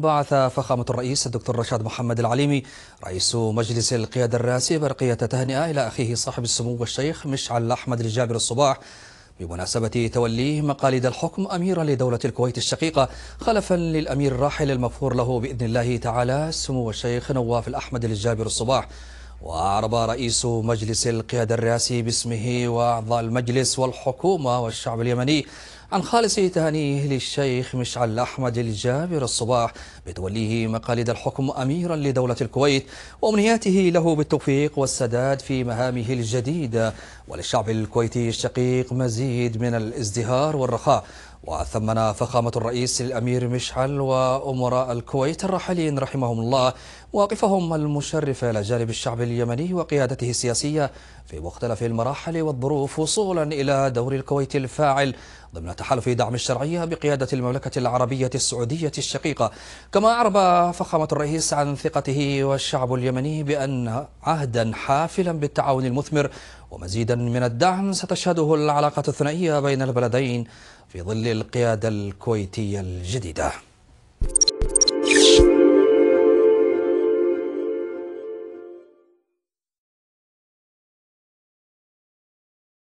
بعث فخامة الرئيس الدكتور رشاد محمد العليمي رئيس مجلس القيادة الرئاسي برقية تهنئة إلى أخيه صاحب السمو الشيخ مشعل أحمد الجابر الصباح بمناسبة توليه مقاليد الحكم أميرا لدولة الكويت الشقيقة خلفا للأمير الراحل المغفور له بإذن الله تعالى سمو الشيخ نواف الأحمد الجابر الصباح وأعرب رئيس مجلس القيادة الرئاسي باسمه وأعضاء المجلس والحكومة والشعب اليمني عن خالص تهانيه للشيخ مشعل أحمد الجابر الصباح بتوليه مقاليد الحكم أميرا لدولة الكويت وأمنياته له بالتوفيق والسداد في مهامه الجديدة وللشعب الكويتي الشقيق مزيد من الازدهار والرخاء وثمن فخامة الرئيس الأمير مشعل وأمراء الكويت الراحلين رحمهم الله واقفهم المشرف إلى جانب الشعب اليمني وقيادته السياسية في مختلف المراحل والظروف وصولا إلى دور الكويت الفاعل ضمن تحالف دعم الشرعية بقيادة المملكة العربية السعودية الشقيقة كما أعرب فخامة الرئيس عن ثقته والشعب اليمني بأن عهدا حافلا بالتعاون المثمر ومزيدا من الدعم ستشهده العلاقة الثنائية بين البلدين في ظل القيادة الكويتية الجديدة